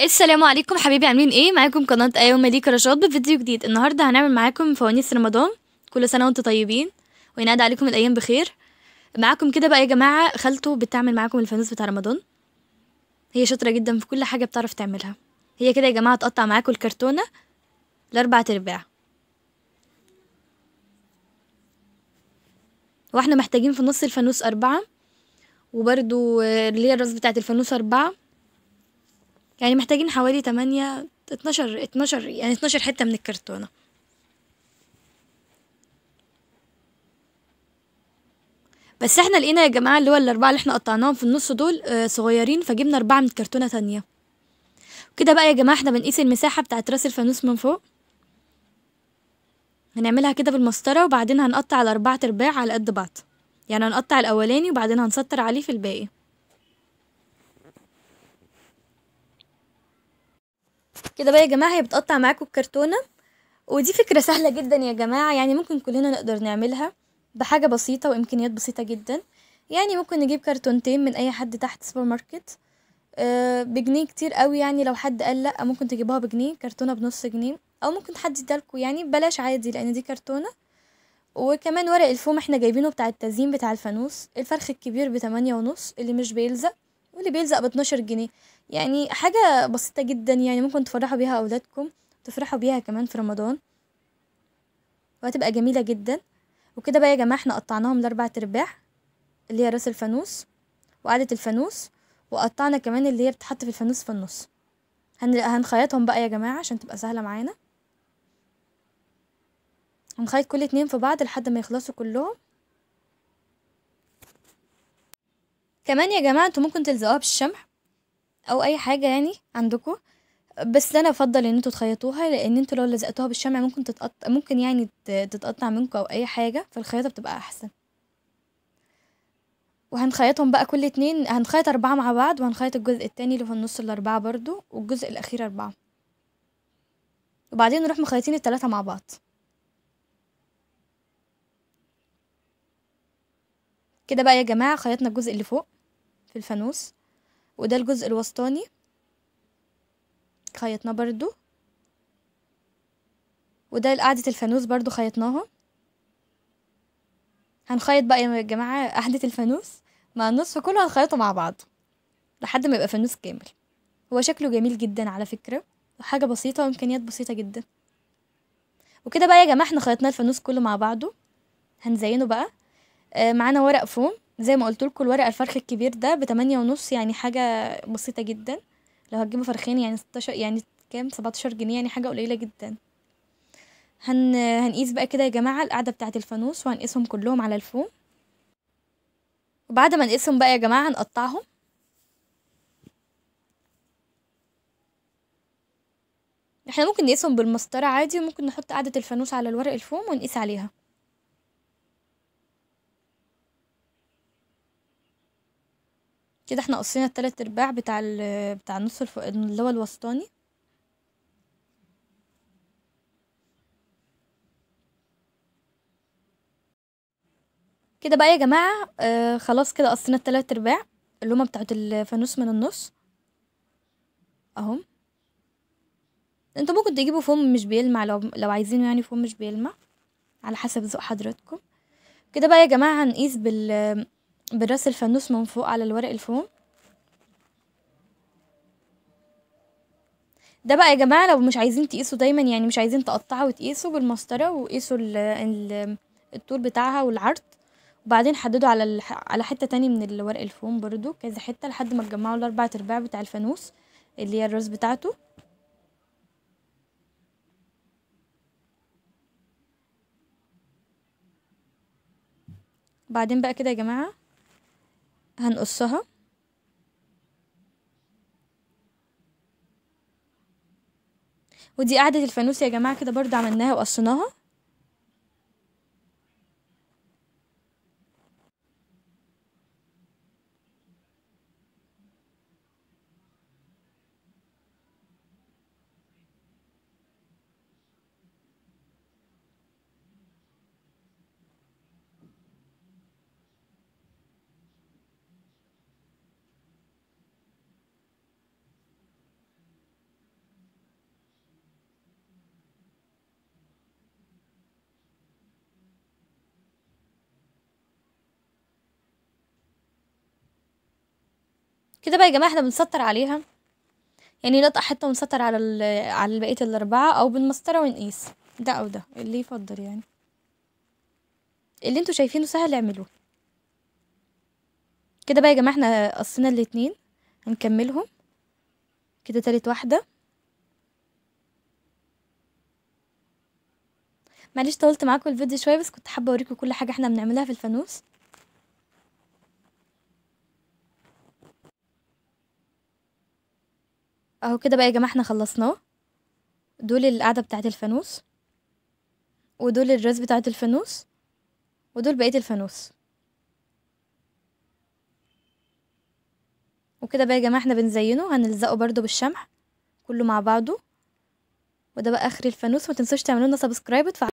السلام عليكم حبيبي عاملين ايه معاكم قناه ايوه مليك رشاد بفيديو جديد النهارده هنعمل معاكم فوانيس رمضان كل سنه وانتم طيبين وينعاد عليكم الايام بخير معاكم كده بقى يا جماعه خالته بتعمل معاكم الفانوس بتاع رمضان هي شاطره جدا في كل حاجه بتعرف تعملها هي كده يا جماعه تقطع معاكم الكرتونه لاربع ارباع واحنا محتاجين في نص الفانوس اربعه وبرده اللي هي الراس بتاعه الفانوس اربعه يعني محتاجين حوالي تمانية اتناشر اتناشر يعني اتناشر حتة من الكرتونة بس احنا لقينا يا جماعة اللي هو الأربعة اللي احنا قطعناهم في النص دول اه صغيرين فجبنا أربعة من كرتونة تانية كده بقى يا جماعة احنا بنقيس المساحة بتاعت راس الفانوس من فوق هنعملها كده بالمسطرة وبعدين هنقطع الأربعة أرباع على قد بعض يعني هنقطع الأولاني وبعدين هنسطر عليه في الباقي كده بقى يا جماعه هي بتقطع معاكم الكرتونه ودي فكره سهله جدا يا جماعه يعني ممكن كلنا نقدر نعملها بحاجه بسيطه وامكانيات بسيطه جدا يعني ممكن نجيب كرتونتين من اي حد تحت سوبر ماركت آه، بجنيه كتير قوي يعني لو حد قال لا ممكن تجيبوها بجنيه كرتونه بنص جنيه او ممكن حد يدالكوا يعني بلاش عادي لان دي كرتونه وكمان ورق الفوم احنا جايبينه بتاع التزيين بتاع الفانوس الفرخ الكبير بتمانية ونص اللي مش بيلزق واللي بيلزق باتناشر جنيه يعني حاجة بسيطة جدا يعني ممكن تفرحوا بيها أولادكم تفرحوا بيها كمان في رمضان وهتبقى جميلة جدا وكده بقى يا جماعة احنا قطعناهم لأربع أرباع اللي هي راس الفانوس وقعدة الفانوس وقطعنا كمان اللي هي بتتحط في الفانوس في النص هن... هنخيطهم بقى يا جماعة عشان تبقى سهلة معانا هنخيط كل اتنين في بعض لحد ما يخلصوا كلهم كمان يا جماعة انتوا ممكن تلزقوها بالشمع او اي حاجه يعني عندكم بس انا افضل ان انتوا تخيطوها لان انتوا لو لزقتوها بالشمع ممكن تتقطع ممكن يعني تتقطع منكم او اي حاجه فالخياطه بتبقى احسن وهنخيطهم بقى كل اتنين هنخيط اربعة مع بعض وهنخيط الجزء التاني اللي في النص الاربعة برضو والجزء الاخير اربعة وبعدين نروح مخيطين التلاتة مع بعض كده بقى يا جماعة خيطنا الجزء اللي فوق في الفانوس وده الجزء الوسطاني خيطناه برضو وده قاعدة الفانوس برضو خيطناها هنخيط بقى يا جماعة قاعدة الفانوس مع النص كله هنخيطه مع بعض لحد ما يبقى فانوس كامل هو شكله جميل جدا على فكرة وحاجة بسيطة وإمكانيات بسيطة جدا وكده بقى يا جماعة احنا خيطنا الفانوس كله مع بعضه هنزينه بقى آه، معانا ورق فوم زي ما قلت لكم الورق الفرخ الكبير ده بتمانية ونص يعني حاجة بسيطة جدا لو هتجيبوا فرخين يعني ستاشر يعني كام سبعتاشر جنيه يعني حاجة قليلة جدا هن هنقيس بقى كده يا جماعة القاعدة بتاعة الفانوس وهنقيسهم كلهم على الفوم وبعد ما نقيسهم بقى يا جماعة هنقطعهم احنا ممكن نقيسهم بالمسطرة عادي وممكن نحط قاعدة الفانوس على الورق الفوم ونقيس عليها كده احنا قصينا التلات ارباع بتاع ال بتاع النص اللي هو الوسطاني كده بقى يا جماعة آه خلاص كده قصينا التلات ارباع اللي هما بتاعت الفانوس من النص اهم انتوا ممكن تجيبوا فوم مش بيلمع لو لو عايزينه يعني فوم مش بيلمع على حسب ذوق حضراتكم كده بقى يا جماعة هنقيس بال بنرسل الفانوس من فوق على الورق الفوم ده بقى يا جماعه لو مش عايزين تقيسوا دايما يعني مش عايزين تقطعوا وتقيسوا بالمسطره وقيسوا ال الطول بتاعها والعرض وبعدين حددوا على ال... على حته تاني من الورق الفوم برضو كذا حته لحد ما تجمعوا الاربع ارباع بتاع الفانوس اللي هي الراس بتاعته بعدين بقى كده يا جماعه هنقصها ودي قاعدة الفانوس يا جماعة كده برضه عملناها وقصناها كده بقى يا جماعه احنا بنسطر عليها يعني نقطع حته ونسطر على على بقيه الاربعه او بالمسطره ونقيس ده او ده اللي يفضل يعني اللي انتوا شايفينه سهل اعملوه كده بقى يا جماعه احنا قصينا الاتنين هنكملهم كده تالت واحده معلش طولت معاكم الفيديو شويه بس كنت حابه اوريكم كل حاجه احنا بنعملها في الفانوس اهو كده بقى يا جماعه احنا خلصناه دول القاعده بتاعه الفانوس ودول الراس بتاعه الفانوس ودول بقيه الفانوس وكده بقى يا جماعه احنا بنزينه هنلزقه برده بالشمع كله مع بعضه وده بقى اخر الفانوس ما تنسوش تعملوا لنا سبسكرايب